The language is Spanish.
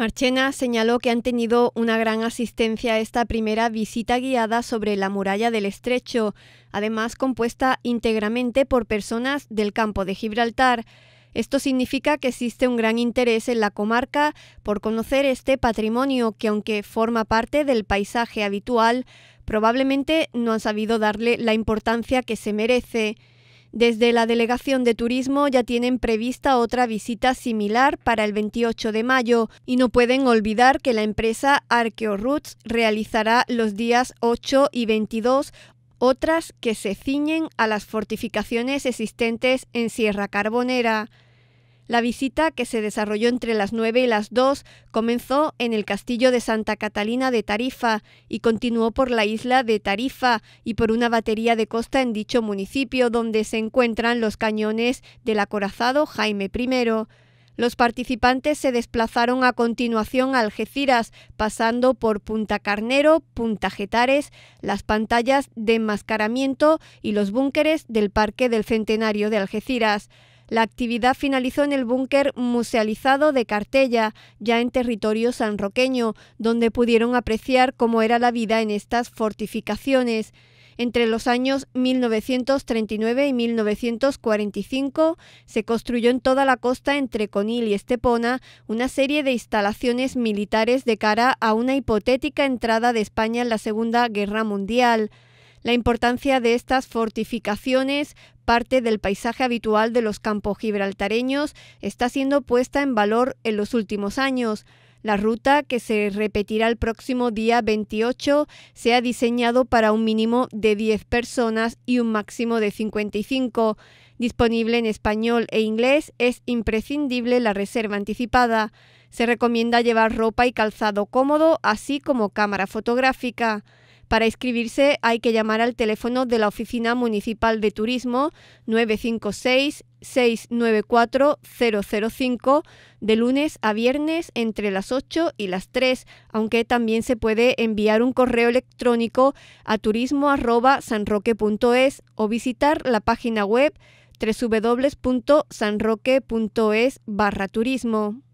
Marchena señaló que han tenido una gran asistencia a esta primera visita guiada sobre la muralla del estrecho, además compuesta íntegramente por personas del campo de Gibraltar. Esto significa que existe un gran interés en la comarca por conocer este patrimonio que, aunque forma parte del paisaje habitual, probablemente no han sabido darle la importancia que se merece. Desde la Delegación de Turismo ya tienen prevista otra visita similar para el 28 de mayo y no pueden olvidar que la empresa Roots realizará los días 8 y 22 otras que se ciñen a las fortificaciones existentes en Sierra Carbonera. La visita, que se desarrolló entre las 9 y las 2, comenzó en el castillo de Santa Catalina de Tarifa y continuó por la isla de Tarifa y por una batería de costa en dicho municipio, donde se encuentran los cañones del acorazado Jaime I. Los participantes se desplazaron a continuación a Algeciras, pasando por Punta Carnero, Punta Getares, las pantallas de enmascaramiento y los búnkeres del Parque del Centenario de Algeciras. La actividad finalizó en el búnker musealizado de Cartella, ya en territorio sanroqueño, donde pudieron apreciar cómo era la vida en estas fortificaciones. Entre los años 1939 y 1945 se construyó en toda la costa entre Conil y Estepona una serie de instalaciones militares de cara a una hipotética entrada de España en la Segunda Guerra Mundial. La importancia de estas fortificaciones, parte del paisaje habitual de los campos gibraltareños, está siendo puesta en valor en los últimos años. La ruta, que se repetirá el próximo día 28, se ha diseñado para un mínimo de 10 personas y un máximo de 55. Disponible en español e inglés, es imprescindible la reserva anticipada. Se recomienda llevar ropa y calzado cómodo, así como cámara fotográfica. Para inscribirse hay que llamar al teléfono de la Oficina Municipal de Turismo 956 694 005 de lunes a viernes entre las 8 y las 3, aunque también se puede enviar un correo electrónico a turismo@sanroque.es o visitar la página web www.sanroque.es barra turismo.